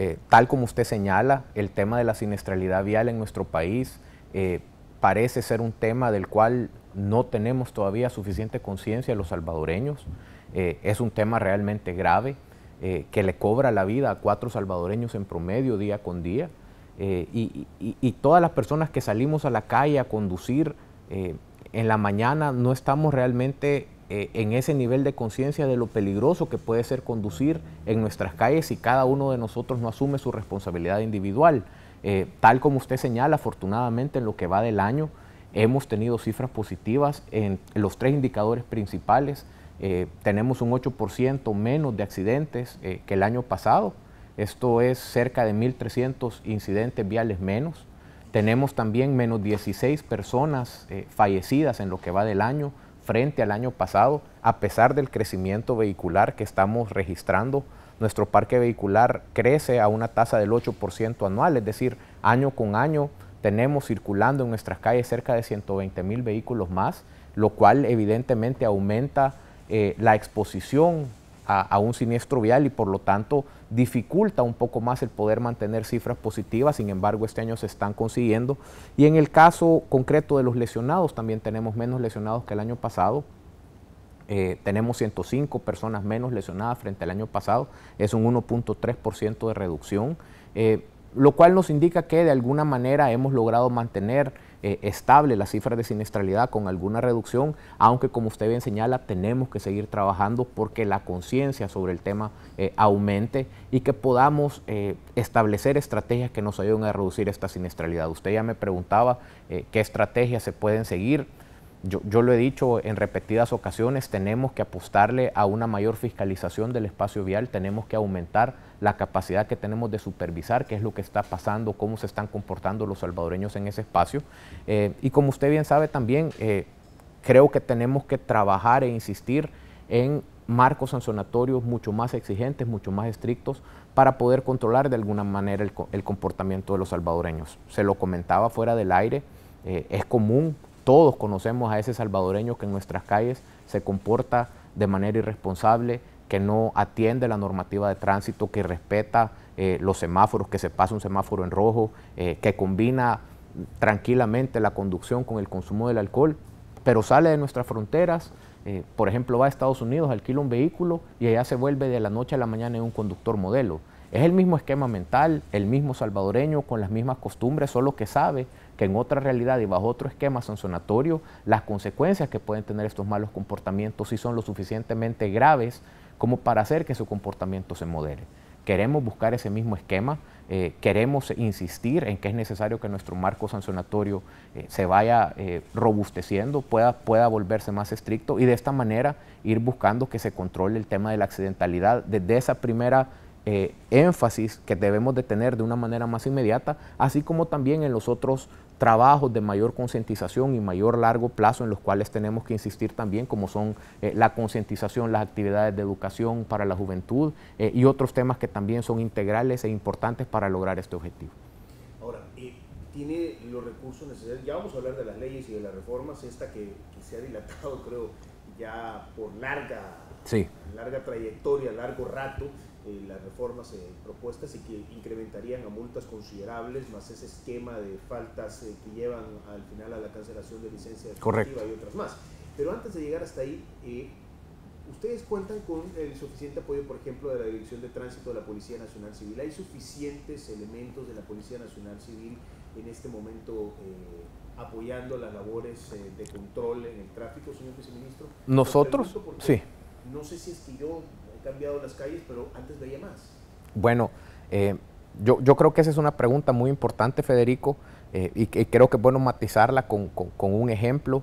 Eh, tal como usted señala, el tema de la siniestralidad vial en nuestro país eh, parece ser un tema del cual no tenemos todavía suficiente conciencia los salvadoreños. Eh, es un tema realmente grave que le cobra la vida a cuatro salvadoreños en promedio día con día. y, todas las personas que salimos a la calle a conducir en la mañana no estamos realmente eh, en ese nivel de conciencia de lo peligroso que puede ser conducir en nuestras calles si cada uno de nosotros no asume su responsabilidad individual. Eh, tal como usted señala, afortunadamente en lo que va del año hemos tenido cifras positivas en los tres indicadores principales. Eh, tenemos un 8% menos de accidentes que el año pasado. Esto es cerca de 1.300 incidentes viales menos. Tenemos también menos 16 personas fallecidas en lo que va del año frente al año pasado, a pesar del crecimiento vehicular que estamos registrando. Nuestro parque vehicular crece a una tasa del 8% anual, es decir, año con año tenemos circulando en nuestras calles cerca de 120 mil vehículos más, lo cual evidentemente aumenta eh, la exposición a, un siniestro vial y por lo tanto dificulta un poco más el poder mantener cifras positivas, sin embargo este año se están consiguiendo. Y en el caso concreto de los lesionados, también tenemos menos lesionados que el año pasado. Eh, tenemos 105 personas menos lesionadas frente al año pasado, es un 1.3% de reducción, eh, lo cual nos indica que de alguna manera hemos logrado mantener eh, estable la cifra de siniestralidad con alguna reducción, aunque como usted bien señala, tenemos que seguir trabajando porque la conciencia sobre el tema eh, aumente y que podamos eh, establecer estrategias que nos ayuden a reducir esta siniestralidad. Usted ya me preguntaba qué estrategias se pueden seguir yo, lo he dicho en repetidas ocasiones, tenemos que apostarle a una mayor fiscalización del espacio vial, tenemos que aumentar la capacidad que tenemos de supervisar qué es lo que está pasando, cómo se están comportando los salvadoreños en ese espacio. Eh, y como usted bien sabe también, eh, creo que tenemos que trabajar e insistir en marcos sancionatorios mucho más exigentes, mucho más estrictos, para poder controlar de alguna manera el, comportamiento de los salvadoreños. Se lo comentaba fuera del aire, eh, es común todos conocemos a ese salvadoreño que en nuestras calles se comporta de manera irresponsable, que no atiende la normativa de tránsito, que respeta eh, los semáforos, que se pasa un semáforo en rojo, eh, que combina tranquilamente la conducción con el consumo del alcohol, pero sale de nuestras fronteras, eh, por ejemplo, va a Estados Unidos, alquila un vehículo y allá se vuelve de la noche a la mañana en un conductor modelo. Es el mismo esquema mental, el mismo salvadoreño con las mismas costumbres, solo que sabe que en otra realidad y bajo otro esquema sancionatorio, las consecuencias que pueden tener estos malos comportamientos si son lo suficientemente graves como para hacer que su comportamiento se modere. Queremos buscar ese mismo esquema, eh, queremos insistir en que es necesario que nuestro marco sancionatorio eh, se vaya eh, robusteciendo, pueda, pueda volverse más estricto y de esta manera ir buscando que se controle el tema de la accidentalidad desde esa primera énfasis que debemos de tener de una manera más inmediata, así como también en los otros trabajos de mayor concientización y mayor largo plazo en los cuales tenemos que insistir también, como son eh, la concientización, las actividades de educación para la juventud eh, y otros temas que también son integrales e importantes para lograr este objetivo. Ahora, eh, ¿tiene los recursos necesarios? Ya vamos a hablar de las leyes y de las reformas, esta que, se ha dilatado, creo, ya por larga, larga trayectoria, largo rato. Eh, las reformas eh, propuestas y que incrementarían a multas considerables, más ese esquema de faltas eh, que llevan al final a la cancelación de licencias Correcto. y otras más. Pero antes de llegar hasta ahí, ¿ustedes cuentan con el suficiente apoyo, por ejemplo, de la Dirección de Tránsito de la Policía Nacional Civil? ¿Hay suficientes elementos de la Policía Nacional Civil en este momento? apoyando las labores de control en el tráfico, señor viceministro. Nosotros, sí. No sé si es que yo cambiado las calles, pero antes veía más. Bueno, eh, yo, creo que esa es una pregunta muy importante, Federico, eh, y, creo que es bueno matizarla con, un ejemplo.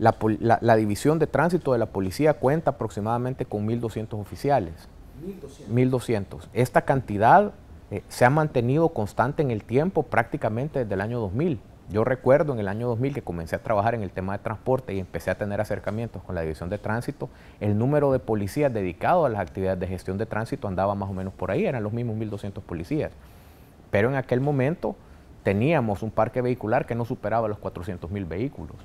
La, división de tránsito de la policía cuenta aproximadamente con 1.200 oficiales. 1.200. Esta cantidad eh, se ha mantenido constante en el tiempo prácticamente desde el año 2000. Yo recuerdo en el año 2000 que comencé a trabajar en el tema de transporte y empecé a tener acercamientos con la división de tránsito. El número de policías dedicados a las actividades de gestión de tránsito andaba más o menos por ahí, eran los mismos 1.200 policías. Pero en aquel momento teníamos un parque vehicular que no superaba los 400.000 vehículos.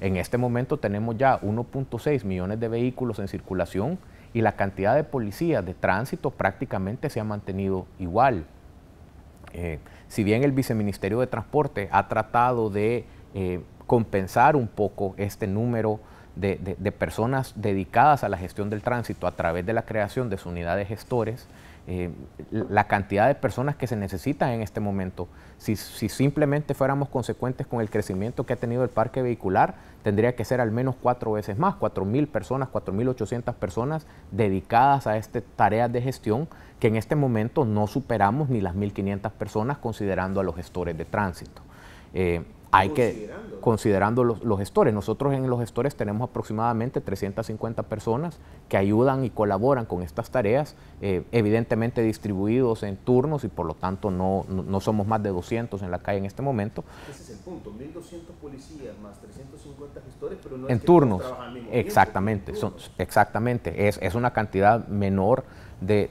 En este momento tenemos ya 1.6 millones de vehículos en circulación y la cantidad de policías de tránsito prácticamente se ha mantenido igual. Eh, si bien el Viceministerio de Transporte ha tratado de eh, compensar un poco este número de, personas dedicadas a la gestión del tránsito a través de la creación de unidad unidades gestores, eh, la cantidad de personas que se necesitan en este momento. Si, simplemente fuéramos consecuentes con el crecimiento que ha tenido el parque vehicular, tendría que ser al menos cuatro veces más, mil personas, mil 4.800 personas dedicadas a esta tarea de gestión que en este momento no superamos ni las 1.500 personas considerando a los gestores de tránsito. Eh, hay que, considerando los, gestores, nosotros en los gestores tenemos aproximadamente 350 personas que ayudan y colaboran con estas tareas, eh, evidentemente distribuidos en turnos y por lo tanto no, somos más de 200 en la calle en este momento. Ese es el punto, 1.200 policías más 350 gestores, pero no en turnos. exactamente, son, exactamente, es, es una cantidad menor. De,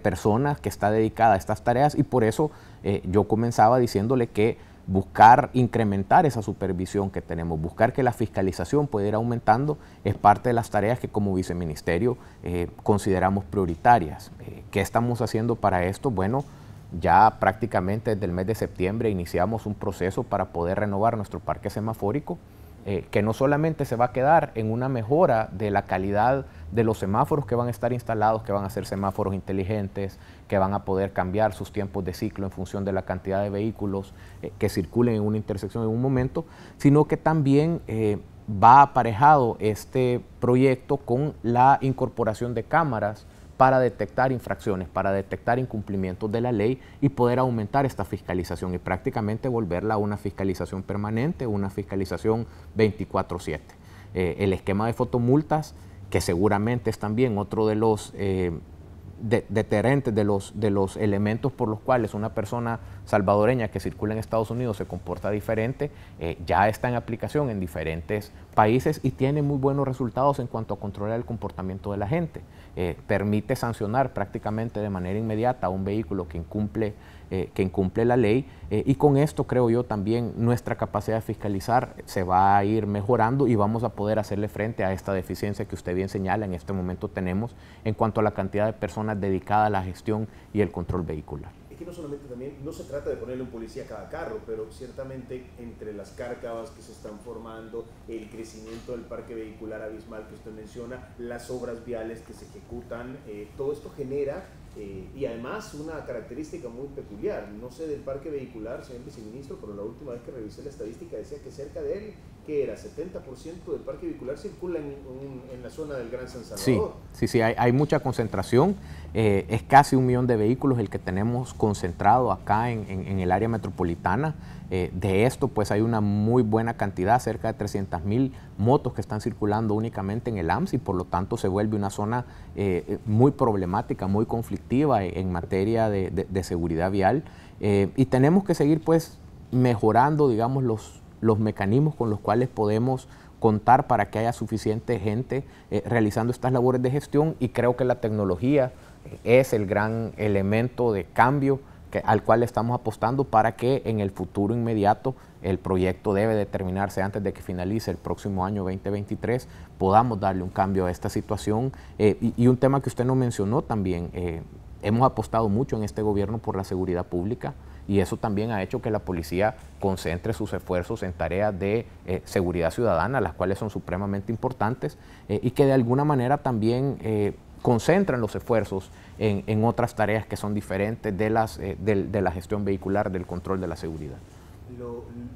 personas que está dedicada a estas tareas y por eso eh, yo comenzaba diciéndole que buscar incrementar esa supervisión que tenemos, buscar que la fiscalización pueda ir aumentando, es parte de las tareas que como viceministerio eh, consideramos prioritarias. Eh, ¿Qué estamos haciendo para esto? Bueno, ya prácticamente desde el mes de septiembre iniciamos un proceso para poder renovar nuestro parque semafórico. Eh, que no solamente se va a quedar en una mejora de la calidad de los semáforos que van a estar instalados, que van a ser semáforos inteligentes, que van a poder cambiar sus tiempos de ciclo en función de la cantidad de vehículos eh, que circulen en una intersección en un momento, sino que también eh, va aparejado este proyecto con la incorporación de cámaras para detectar infracciones, para detectar incumplimientos de la ley y poder aumentar esta fiscalización y prácticamente volverla a una fiscalización permanente, una fiscalización 24/7. Eh, el esquema de fotomultas, que seguramente es también otro de los eh, de, deterrentes, de los, de los elementos por los cuales una persona salvadoreña que circula en Estados Unidos se comporta diferente, eh, ya está en aplicación en diferentes países y tiene muy buenos resultados en cuanto a controlar el comportamiento de la gente. Eh, permite sancionar prácticamente de manera inmediata a un vehículo que incumple, eh, que incumple la ley eh, y con esto creo yo también nuestra capacidad de fiscalizar se va a ir mejorando y vamos a poder hacerle frente a esta deficiencia que usted bien señala en este momento tenemos en cuanto a la cantidad de personas dedicadas a la gestión y el control vehicular no solamente también, no se trata de ponerle un policía a cada carro, pero ciertamente entre las cárcavas que se están formando, el crecimiento del parque vehicular abismal que usted menciona, las obras viales que se ejecutan, eh, todo esto genera, eh, y además una característica muy peculiar, no sé del parque vehicular, señor viceministro, pero la última vez que revisé la estadística decía que cerca de él que era 70% del parque vehicular circula en, la zona del Gran San Salvador. Sí, sí, sí hay, mucha concentración. Eh, es casi un millón de vehículos el que tenemos concentrado acá en, el área metropolitana. Eh, de esto, pues hay una muy buena cantidad, cerca de 300 mil motos que están circulando únicamente en el AMS y por lo tanto se vuelve una zona eh, muy problemática, muy conflictiva en materia de seguridad vial. y tenemos que seguir, pues, mejorando, digamos, los, los mecanismos con los cuales podemos contar para que haya suficiente gente eh, realizando estas labores de gestión y creo que la tecnología eh, es el gran elemento de cambio al cual estamos apostando para que en el futuro inmediato el proyecto debe determinarse antes de que finalice el próximo año 2023, podamos darle un cambio a esta situación. Eh, y, un tema que usted no mencionó también, hemos apostado mucho en este gobierno por la seguridad pública y eso también ha hecho que la policía concentre sus esfuerzos en tareas de eh, seguridad ciudadana, las cuales son supremamente importantes, eh, y que de alguna manera también eh, concentran los esfuerzos en, en, otras tareas que son diferentes de, las, de, la gestión vehicular, del control de la seguridad.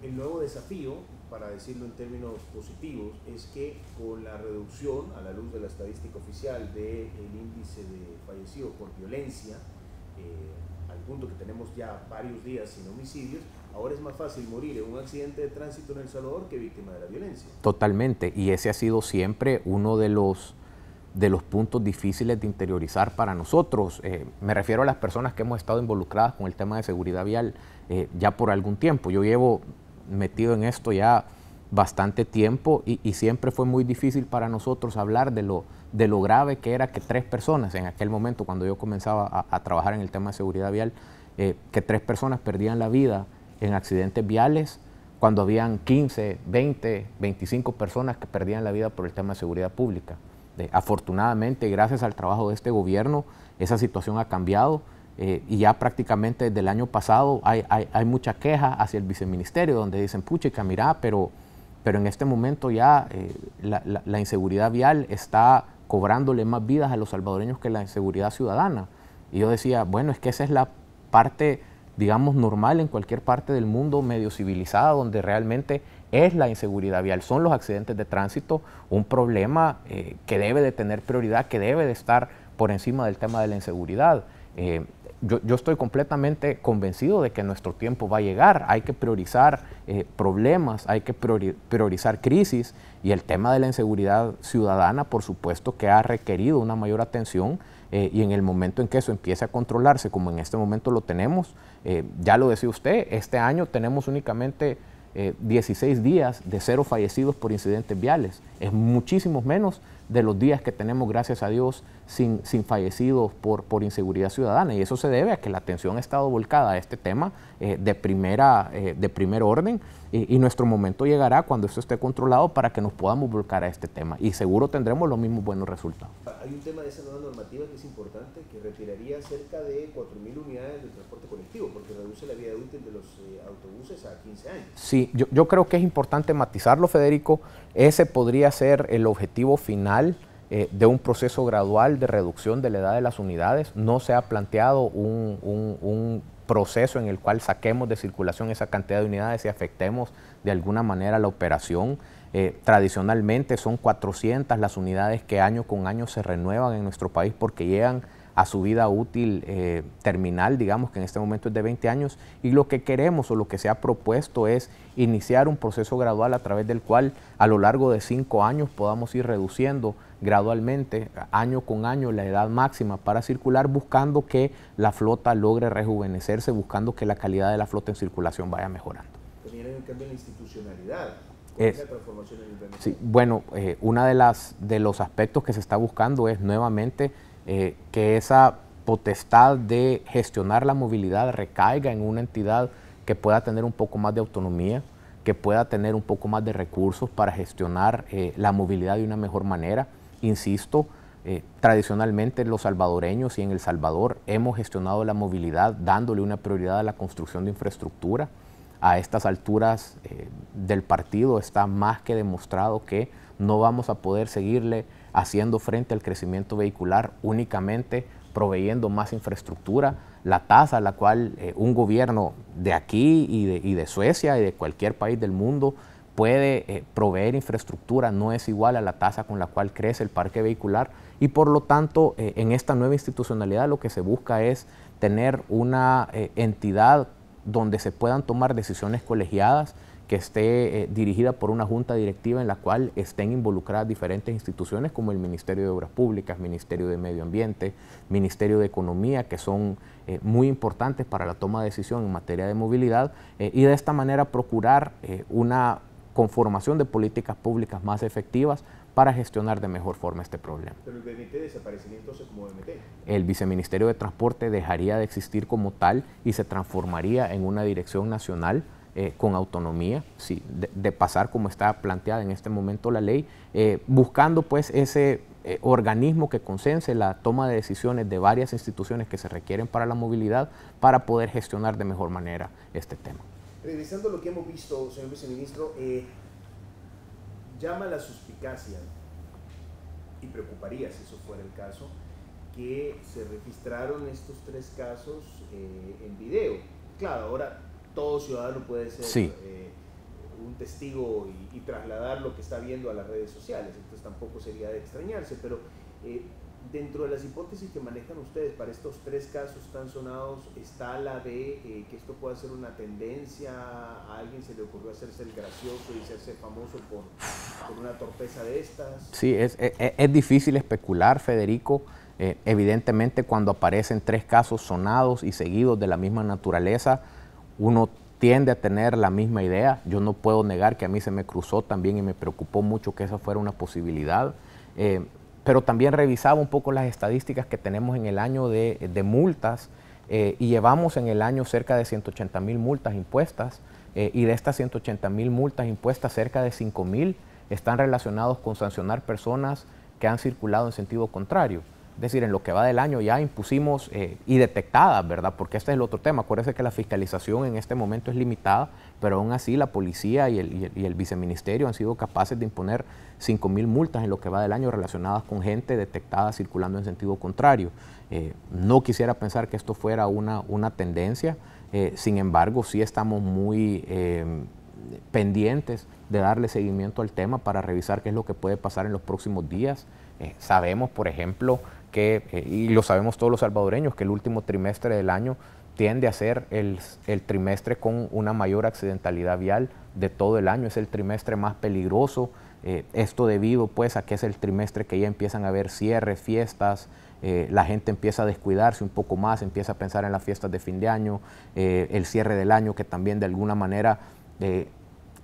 el nuevo desafío, para decirlo en términos positivos, es que con la reducción, a la luz de la estadística oficial, del índice de fallecidos por violencia, punto que tenemos ya varios días sin homicidios, ahora es más fácil morir en un accidente de tránsito en El Salvador que víctima de la violencia. Totalmente, y ese ha sido siempre uno de los de los puntos difíciles de interiorizar para nosotros. Eh, me refiero a las personas que hemos estado involucradas con el tema de seguridad vial eh, ya por algún tiempo. Yo llevo metido en esto ya bastante tiempo y, siempre fue muy difícil para nosotros hablar de lo, de lo grave que era que tres personas, en aquel momento cuando yo comenzaba a, trabajar en el tema de seguridad vial, eh, que tres personas perdían la vida en accidentes viales cuando habían 15, 20, 25 personas que perdían la vida por el tema de seguridad pública. afortunadamente, gracias al trabajo de este gobierno, esa situación ha cambiado. Eh, y ya prácticamente desde el año pasado hay, hay, mucha queja hacia el viceministerio donde dicen, puche mira, pero pero en este momento ya eh, la, inseguridad vial está cobrándole más vidas a los salvadoreños que la inseguridad ciudadana. Y yo decía, bueno, es que esa es la parte, digamos, normal en cualquier parte del mundo medio civilizada, donde realmente es la inseguridad vial, son los accidentes de tránsito un problema eh, que debe de tener prioridad, que debe de estar por encima del tema de la inseguridad. Eh, yo, yo, estoy completamente convencido de que nuestro tiempo va a llegar. Hay que priorizar eh, problemas, hay que priorizar crisis y el tema de la inseguridad ciudadana, por supuesto, que ha requerido una mayor atención eh, y en el momento en que eso empiece a controlarse, como en este momento lo tenemos, eh, ya lo decía usted, este año tenemos únicamente 16 días de cero fallecidos por incidentes viales. Es muchísimo menos de los días que tenemos, gracias a Dios, sin, sin fallecidos por, por inseguridad ciudadana. Y eso se debe a que la atención ha estado volcada a este tema eh, de, primera, eh, de primer orden y, y, nuestro momento llegará cuando esto esté controlado para que nos podamos volcar a este tema y seguro tendremos los mismos buenos resultados. Hay un tema de esa nueva normativa que es importante, que retiraría cerca de 4.000 unidades de transporte porque reduce la vida útil de los eh, autobuses a 15 años. Sí, yo, creo que es importante matizarlo, Federico. Ese podría ser el objetivo final eh, de un proceso gradual de reducción de la edad de las unidades. No se ha planteado un, proceso en el cual saquemos de circulación esa cantidad de unidades y afectemos de alguna manera la operación. Eh, tradicionalmente son 400 las unidades que año con año se renuevan en nuestro país porque llegan a su vida útil eh, terminal, digamos que en este momento es de 20 años, y lo que queremos o lo que se ha propuesto es iniciar un proceso gradual a través del cual a lo largo de 5 años podamos ir reduciendo gradualmente, año con año, la edad máxima para circular, buscando que la flota logre rejuvenecerse, buscando que la calidad de la flota en circulación vaya mejorando. Pues cambio la institucionalidad. Es, la transformación sí, bueno, eh, uno de, las, de los aspectos que se está buscando es nuevamente eh, que esa potestad de gestionar la movilidad recaiga en una entidad que pueda tener un poco más de autonomía, que pueda tener un poco más de recursos para gestionar eh, la movilidad de una mejor manera. Insisto, eh, tradicionalmente los salvadoreños y en El Salvador hemos gestionado la movilidad dándole una prioridad a la construcción de infraestructura. A estas alturas del partido está más que demostrado que no vamos a poder seguirle haciendo frente al crecimiento vehicular únicamente proveyendo más infraestructura, la tasa a la cual eh, un gobierno de aquí y de, Suecia y de cualquier país del mundo puede eh, proveer infraestructura no es igual a la tasa con la cual crece el parque vehicular y por lo tanto eh, en esta nueva institucionalidad lo que se busca es tener una entidad donde se puedan tomar decisiones colegiadas que esté eh, dirigida por una junta directiva en la cual estén involucradas diferentes instituciones como el Ministerio de Obras Públicas, Ministerio de Medio Ambiente, Ministerio de Economía, que son eh, muy importantes para la toma de decisión en materia de movilidad, eh, y de esta manera procurar una conformación de políticas públicas más efectivas para gestionar de mejor forma este problema. ¿Pero el BMT desaparecería entonces como BMT? El Viceministerio de Transporte dejaría de existir como tal y se transformaría en una dirección nacional eh, con autonomía, sí, de, pasar como está planteada en este momento la ley, eh, buscando pues ese eh, organismo que consense la toma de decisiones de varias instituciones que se requieren para la movilidad para poder gestionar de mejor manera este tema. Regresando a lo que hemos visto, señor viceministro, llama la suspicacia y preocuparía si eso fuera el caso que se registraron estos tres casos en video. Claro, ahora todo ciudadano puede ser eh, un testigo y, trasladar lo que está viendo a las redes sociales. Entonces tampoco sería de extrañarse, pero eh, dentro de las hipótesis que manejan ustedes para estos tres casos tan sonados, ¿está la de eh, que esto pueda ser una tendencia? ¿A alguien se le ocurrió hacerse el gracioso y hacerse famoso por, una torpeza de estas? Sí, es, e, e, es, difícil especular, Federico. evidentemente cuando aparecen tres casos sonados y seguidos de la misma naturaleza, uno tiende a tener la misma idea. Yo no puedo negar que a mí se me cruzó también y me preocupó mucho que esa fuera una posibilidad. Eh, pero también revisaba un poco las estadísticas que tenemos en el año de, multas eh, y llevamos en el año cerca de 180 mil multas impuestas eh, y de estas 180 mil multas impuestas cerca de 5 mil están relacionados con sancionar personas que han circulado en sentido contrario. Es decir, en lo que va del año ya impusimos eh, y detectadas, ¿verdad? Porque este es el otro tema. Acuérdense que la fiscalización en este momento es limitada, pero aún así la policía y el, viceministerio han sido capaces de imponer 5.000 multas en lo que va del año relacionadas con gente detectada circulando en sentido contrario. Eh, no quisiera pensar que esto fuera una, una tendencia, eh, sin embargo, sí estamos muy em, pendientes de darle seguimiento al tema para revisar qué es lo que puede pasar en los próximos días. sabemos, por ejemplo, que, eh, y lo sabemos todos los salvadoreños, que el último trimestre del año tiende a ser el, trimestre con una mayor accidentalidad vial de todo el año, es el trimestre más peligroso, eh, esto debido pues a que es el trimestre que ya empiezan a haber cierres, fiestas, eh, la gente empieza a descuidarse un poco más, empieza a pensar en las fiestas de fin de año, el cierre del año que también de alguna manera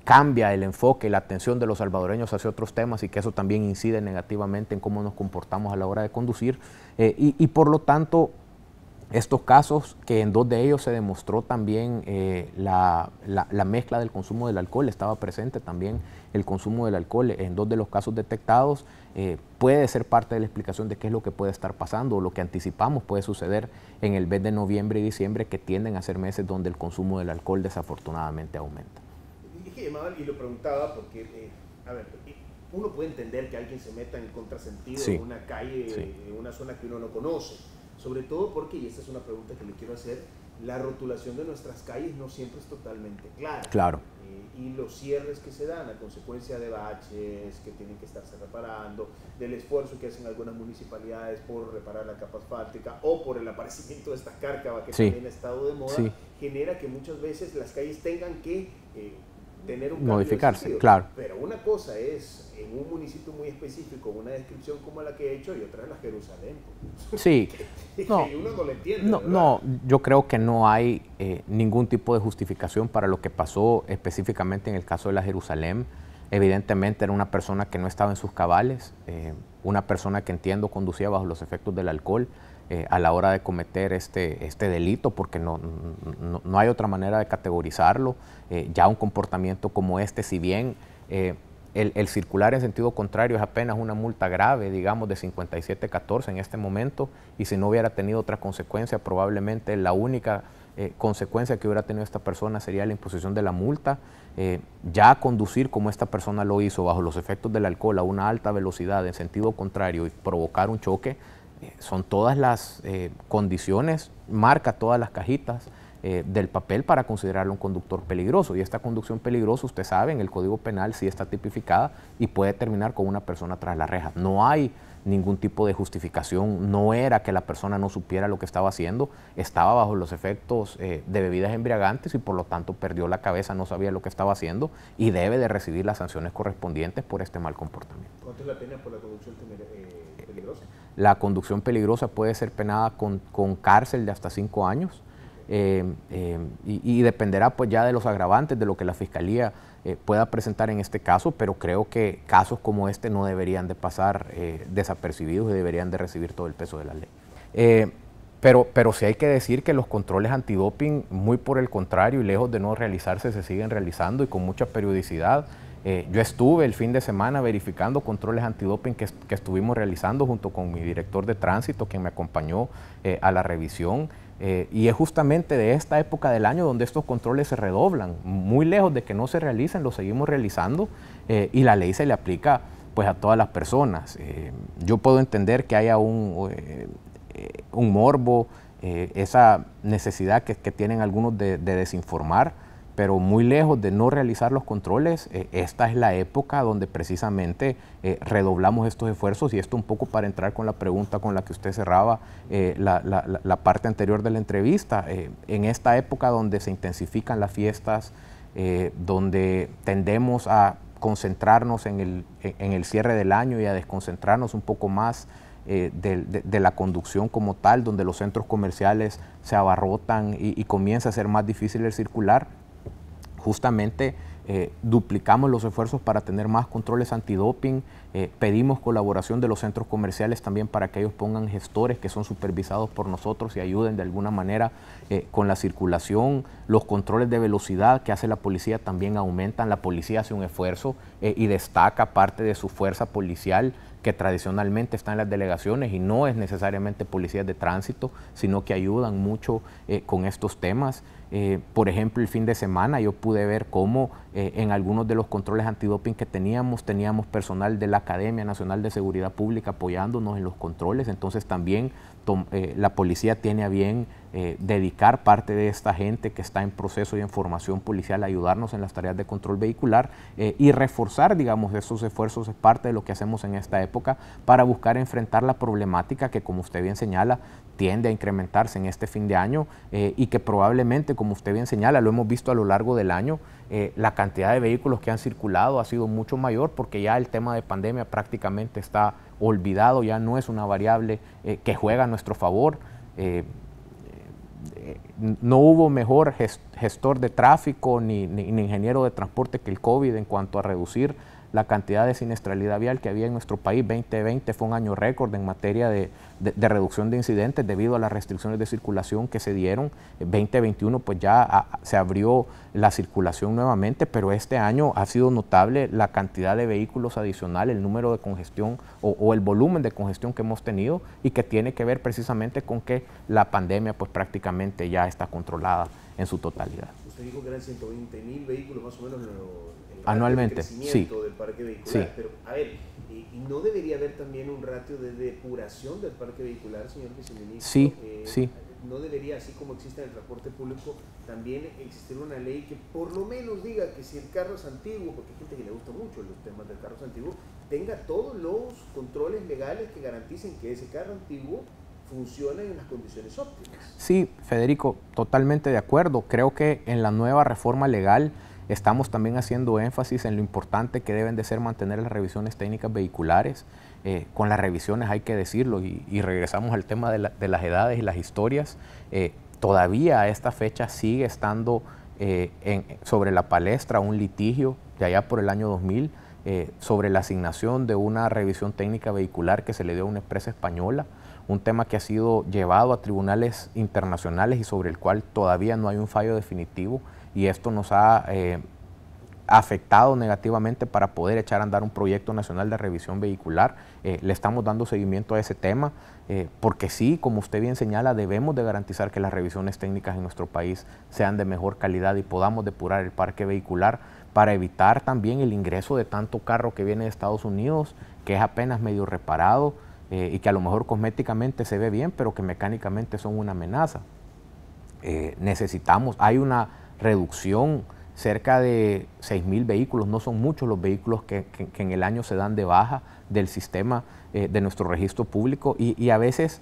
cambia el enfoque y la atención de los salvadoreños hacia otros temas y que eso también incide negativamente en cómo nos comportamos a la hora de conducir. Eh, y, por lo tanto, estos casos, que en dos de ellos se demostró también eh, la, mezcla del consumo del alcohol, estaba presente también el consumo del alcohol en dos de los casos detectados, eh, puede ser parte de la explicación de qué es lo que puede estar pasando o lo que anticipamos puede suceder en el mes de noviembre y diciembre, que tienden a ser meses donde el consumo del alcohol desafortunadamente aumenta que llamaba y lo preguntaba porque, eh, a ver, eh, uno puede entender que alguien se meta en contrasentido en una calle, en eh, una zona que uno no conoce. Sobre todo porque, y esta es una pregunta que le quiero hacer, la rotulación de nuestras calles no siempre es totalmente clara. Claro. y los cierres que se dan a consecuencia de baches que tienen que estarse reparando, del esfuerzo que hacen algunas municipalidades por reparar la capa asfáltica o por el aparecimiento de esta cárcava que también ha estado de moda, genera que muchas veces las calles tengan que tener un modificarse, claro. Pero una cosa es en un municipio muy específico una descripción como la que he hecho y otra es la Jerusalén. Sí. no, uno no, no, yo creo que no hay eh, ningún tipo de justificación para lo que pasó específicamente en el caso de la Jerusalén. Evidentemente era una persona que no estaba en sus cabales, eh, una persona que entiendo conducía bajo los efectos del alcohol. Eh, a la hora de cometer este, este delito, porque no, hay otra manera de categorizarlo. Eh, ya un comportamiento como este, si bien eh, el, circular en sentido contrario es apenas una multa grave, digamos, de 57-14 en este momento, y si no hubiera tenido otra consecuencia, probablemente la única consecuencia que hubiera tenido esta persona sería la imposición de la multa. ya conducir como esta persona lo hizo bajo los efectos del alcohol a una alta velocidad en sentido contrario y provocar un choque, eh, son todas las eh, condiciones, marca todas las cajitas eh, del papel para considerarlo un conductor peligroso. Y esta conducción peligrosa, usted sabe, en el Código Penal sí está tipificada y puede terminar con una persona tras la reja. No hay ningún tipo de justificación, no era que la persona no supiera lo que estaba haciendo, estaba bajo los efectos de bebidas embriagantes y por lo tanto perdió la cabeza, no sabía lo que estaba haciendo y debe de recibir las sanciones correspondientes por este mal comportamiento. ¿Cuánto la pena por la conducción la conducción peligrosa puede ser penada con, cárcel de hasta cinco años eh, eh, y, dependerá pues ya de los agravantes, de lo que la Fiscalía eh, pueda presentar en este caso, pero creo que casos como este no deberían de pasar desapercibidos y deberían de recibir todo el peso de la ley. Pero, pero, sí hay que decir que los controles antidoping, muy por el contrario y lejos de no realizarse, se siguen realizando y con mucha periodicidad. Eh, yo estuve el fin de semana verificando controles antidoping que, estuvimos realizando junto con mi director de tránsito, quien me acompañó eh, a la revisión. Eh, y es justamente de esta época del año donde estos controles se redoblan. Muy lejos de que no se realicen, los seguimos realizando y la ley se le aplica pues a todas las personas. yo puedo entender que haya un, morbo, esa necesidad que, tienen algunos de desinformar, pero muy lejos de no realizar los controles, eh, esta es la época donde precisamente eh, redoblamos estos esfuerzos y esto un poco para entrar con la pregunta con la que usted cerraba eh, la, parte anterior de la entrevista. en esta época donde se intensifican las fiestas, donde tendemos a concentrarnos en el, cierre del año y a desconcentrarnos un poco más de, la conducción como tal, donde los centros comerciales se abarrotan y comienza a ser más difícil el circular, justamente eh, duplicamos los esfuerzos para tener más controles antidoping, eh, pedimos colaboración de los centros comerciales también para que ellos pongan gestores que son supervisados por nosotros y ayuden de alguna manera eh, con la circulación, los controles de velocidad que hace la policía también aumentan, la policía hace un esfuerzo y destaca parte de su fuerza policial que tradicionalmente está en las delegaciones y no es necesariamente policías de tránsito, sino que ayudan mucho con estos temas. Eh, por ejemplo, el fin de semana yo pude ver cómo eh, en algunos de los controles antidoping que teníamos, teníamos personal de la Academia Nacional de Seguridad Pública apoyándonos en los controles, entonces también eh, la policía tiene a bien eh, dedicar parte de esta gente que está en proceso y en formación policial a ayudarnos en las tareas de control vehicular eh, y reforzar, digamos, esos esfuerzos es parte de lo que hacemos en esta época para buscar enfrentar la problemática que, como usted bien señala, tiende a incrementarse en este fin de año eh, y que probablemente, como usted bien señala, lo hemos visto a lo largo del año, la cantidad de vehículos que han circulado ha sido mucho mayor porque ya el tema de pandemia prácticamente está olvidado, ya no es una variable que juega a nuestro favor. Eh, no hubo mejor gestor de tráfico ni, ingeniero de transporte que el COVID en cuanto a reducir la cantidad de siniestralidad vial que había en nuestro país. 2020 fue un año récord en materia de, reducción de incidentes debido a las restricciones de circulación que se dieron. 2021 pues ya se abrió la circulación nuevamente, pero este año ha sido notable la cantidad de vehículos adicionales, el número de congestión o, o el volumen de congestión que hemos tenido y que tiene que ver precisamente con que la pandemia pues prácticamente ya está controlada en su totalidad. Usted dijo que eran 120 mil vehículos más o menos en el en anualmente. Del parque vehicular. Pero, a ver, eh, ¿y no debería haber también un ratio de depuración del parque vehicular, señor viceministro? Sí, eh, sí. ¿No debería, así como existe en el transporte público, también existir una ley que por lo menos diga que si el carro es antiguo, porque hay gente que le gusta mucho los temas del carro es antiguo, tenga todos los controles legales que garanticen que ese carro antiguo funcionen en las condiciones óptimas. Sí, Federico, totalmente de acuerdo. Creo que en la nueva reforma legal estamos también haciendo énfasis en lo importante que deben de ser mantener las revisiones técnicas vehiculares. Eh, con las revisiones hay que decirlo y, regresamos al tema de, las edades y las historias. Eh, todavía a esta fecha sigue estando eh, sobre la palestra un litigio de allá por el año 2000 sobre la asignación de una revisión técnica vehicular que se le dio a una empresa española un tema que ha sido llevado a tribunales internacionales y sobre el cual todavía no hay un fallo definitivo y esto nos ha eh, afectado negativamente para poder echar a andar un proyecto nacional de revisión vehicular. Eh, le estamos dando seguimiento a ese tema eh, porque sí, como usted bien señala, debemos de garantizar que las revisiones técnicas en nuestro país sean de mejor calidad y podamos depurar el parque vehicular para evitar también el ingreso de tanto carro que viene de Estados Unidos, que es apenas medio reparado, eh, y que a lo mejor cosméticamente se ve bien, pero que mecánicamente son una amenaza. Eh, necesitamos, hay una reducción, cerca de 6.000 vehículos, no son muchos los vehículos que, en el año se dan de baja del sistema eh, de nuestro registro público y, a veces,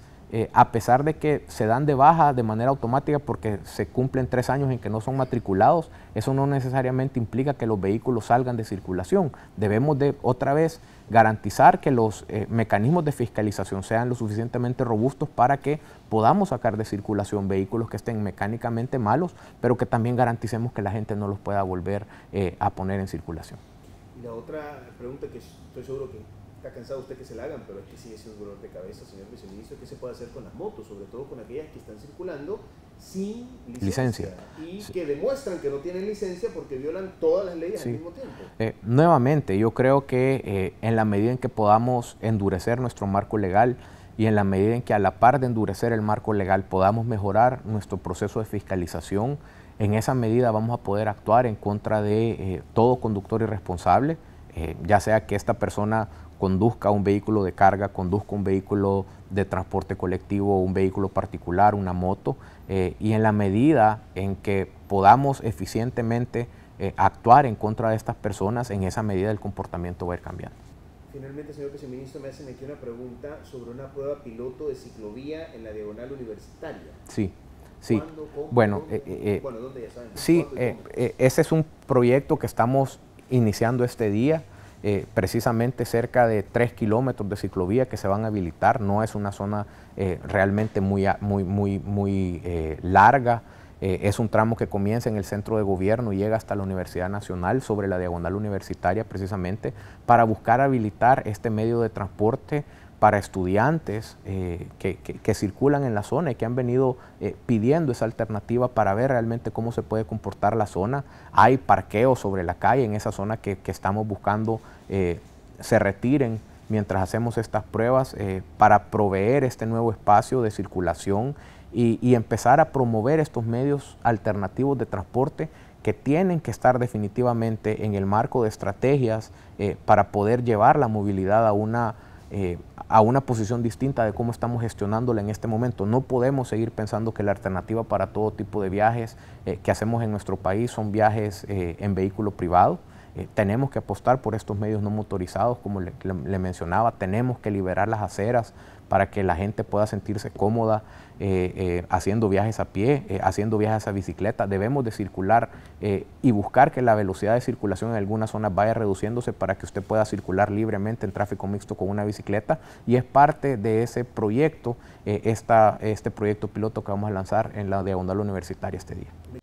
a pesar de que se dan de baja de manera automática porque se cumplen tres años en que no son matriculados, eso no necesariamente implica que los vehículos salgan de circulación. Debemos de otra vez garantizar que los eh, mecanismos de fiscalización sean lo suficientemente robustos para que podamos sacar de circulación vehículos que estén mecánicamente malos, pero que también garanticemos que la gente no los pueda volver eh, a poner en circulación. la otra pregunta que estoy seguro que está cansado usted que se la hagan, pero es que sí, es un dolor de cabeza, señor viceministro, ¿qué se puede hacer con las motos, sobre todo con aquellas que están circulando sin licencia, y que demuestran que no tienen licencia porque violan todas las leyes al mismo tiempo? Eh, nuevamente, yo creo que eh, en la medida en que podamos endurecer nuestro marco legal, y en la medida en que a la par de endurecer el marco legal podamos mejorar nuestro proceso de fiscalización, en esa medida vamos a poder actuar en contra de eh, todo conductor irresponsable, ya sea que esta persona conduzca un vehículo de carga, conduzca un vehículo de transporte colectivo, un vehículo particular, una moto, eh, y en la medida en que podamos eficientemente eh, actuar en contra de estas personas, en esa medida el comportamiento va a ir cambiando. Finalmente, señor viceministro, me hacen aquí una pregunta sobre una prueba piloto de ciclovía en la diagonal universitaria. Sí. Sí, bueno, dónde, eh, bueno ¿dónde ya saben? sí, ese es un proyecto que estamos iniciando este día. Eh, precisamente cerca de 3 kilómetros de ciclovía que se van a habilitar, no es una zona eh, realmente muy, muy, muy, eh, larga, es un tramo que comienza en el centro de gobierno y llega hasta la Universidad Nacional sobre la diagonal universitaria precisamente para buscar habilitar este medio de transporte para estudiantes eh, que, circulan en la zona y que han venido eh, pidiendo esa alternativa para ver realmente cómo se puede comportar la zona. Hay parqueos sobre la calle en esa zona que, estamos buscando eh, se retiren mientras hacemos estas pruebas para proveer este nuevo espacio de circulación y, empezar a promover estos medios alternativos de transporte que tienen que estar definitivamente en el marco de estrategias para poder llevar la movilidad a una eh, a una posición distinta de cómo estamos gestionándola en este momento. No podemos seguir pensando que la alternativa para todo tipo de viajes eh, que hacemos en nuestro país son viajes eh, en vehículo privado. tenemos que apostar por estos medios no motorizados, como le mencionaba, tenemos que liberar las aceras para que la gente pueda sentirse cómoda. Eh, eh, haciendo viajes a pie, eh, haciendo viajes a bicicleta. Debemos de circular y buscar que la velocidad de circulación en algunas zonas vaya reduciéndose para que usted pueda circular libremente en tráfico mixto con una bicicleta y es parte de ese proyecto, esta, este proyecto piloto que vamos a lanzar en la de diagonal universitaria este día.